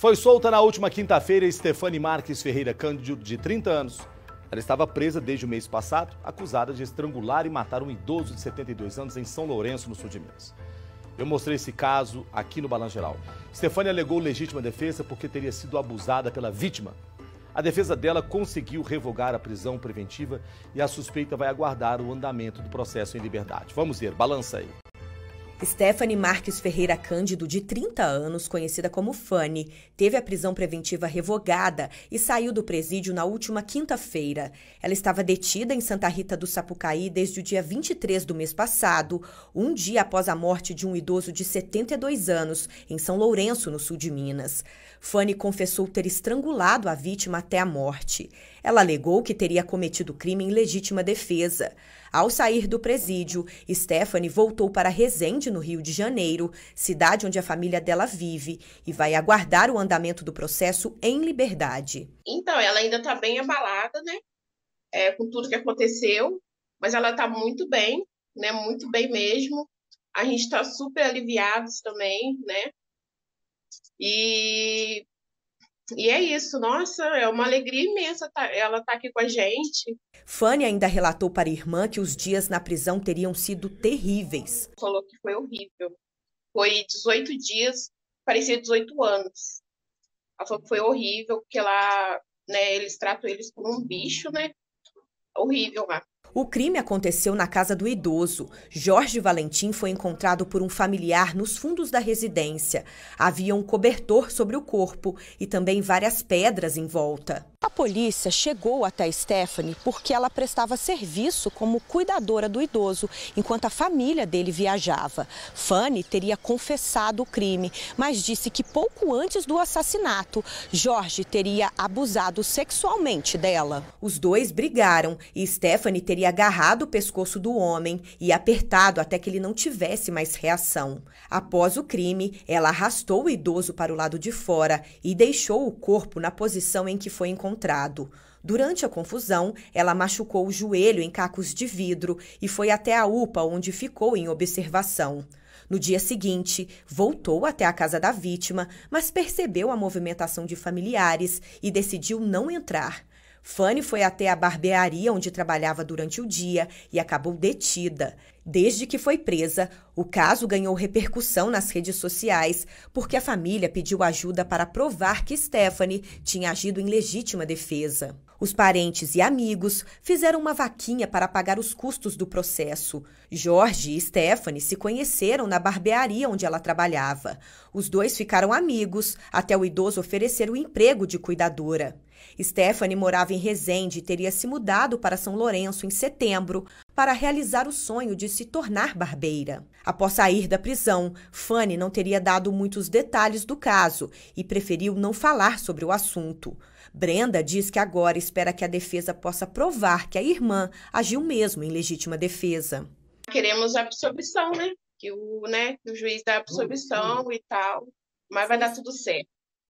Foi solta na última quinta-feira Stefani Marques Ferreira Cândido, de 30 anos. Ela estava presa desde o mês passado, acusada de estrangular e matar um idoso de 72 anos em São Lourenço, no sul de Minas. Eu mostrei esse caso aqui no Balanço Geral. Stefani alegou legítima defesa porque teria sido abusada pela vítima. A defesa dela conseguiu revogar a prisão preventiva e a suspeita vai aguardar o andamento do processo em liberdade. Vamos ver, balança aí. Stephanie Marques Ferreira Cândido, de 30 anos, conhecida como Fanny, teve a prisão preventiva revogada e saiu do presídio na última quinta-feira. Ela estava detida em Santa Rita do Sapucaí desde o dia 23 do mês passado, um dia após a morte de um idoso de 72 anos, em São Lourenço, no sul de Minas. Fanny confessou ter estrangulado a vítima até a morte. Ela alegou que teria cometido crime em legítima defesa. Ao sair do presídio, Stephanie voltou para Resende no Rio de Janeiro, cidade onde a família dela vive, e vai aguardar o andamento do processo em liberdade. Então, ela ainda está bem abalada, né? É, com tudo que aconteceu, mas ela está muito bem, né? Muito bem mesmo. A gente está super aliviados também, né? E e é isso, nossa, é uma alegria imensa tá, ela estar tá aqui com a gente. Fanny ainda relatou para a irmã que os dias na prisão teriam sido terríveis. Falou que foi horrível. Foi 18 dias, parecia 18 anos. Ela falou que foi horrível, porque lá, né, eles tratam eles como um bicho, né? Horrível lá. O crime aconteceu na casa do idoso. Jorge Valentim foi encontrado por um familiar nos fundos da residência. Havia um cobertor sobre o corpo e também várias pedras em volta. A polícia chegou até Stephanie porque ela prestava serviço como cuidadora do idoso enquanto a família dele viajava. Fanny teria confessado o crime, mas disse que pouco antes do assassinato, Jorge teria abusado sexualmente dela. Os dois brigaram e Stephanie teria agarrado o pescoço do homem e apertado até que ele não tivesse mais reação. Após o crime, ela arrastou o idoso para o lado de fora e deixou o corpo na posição em que foi encontrado. Durante a confusão, ela machucou o joelho em cacos de vidro e foi até a UPA, onde ficou em observação. No dia seguinte, voltou até a casa da vítima, mas percebeu a movimentação de familiares e decidiu não entrar. Fanny foi até a barbearia onde trabalhava durante o dia e acabou detida. Desde que foi presa, o caso ganhou repercussão nas redes sociais, porque a família pediu ajuda para provar que Stephanie tinha agido em legítima defesa. Os parentes e amigos fizeram uma vaquinha para pagar os custos do processo. Jorge e Stephanie se conheceram na barbearia onde ela trabalhava. Os dois ficaram amigos até o idoso oferecer o emprego de cuidadora. Stephanie morava em Resende e teria se mudado para São Lourenço em setembro para realizar o sonho de se tornar barbeira. Após sair da prisão, Fanny não teria dado muitos detalhes do caso e preferiu não falar sobre o assunto. Brenda diz que agora espera que a defesa possa provar que a irmã agiu mesmo em legítima defesa. Queremos a absolvição, né? Que o, né, que o juiz dá absolvição e tal, mas vai dar tudo certo.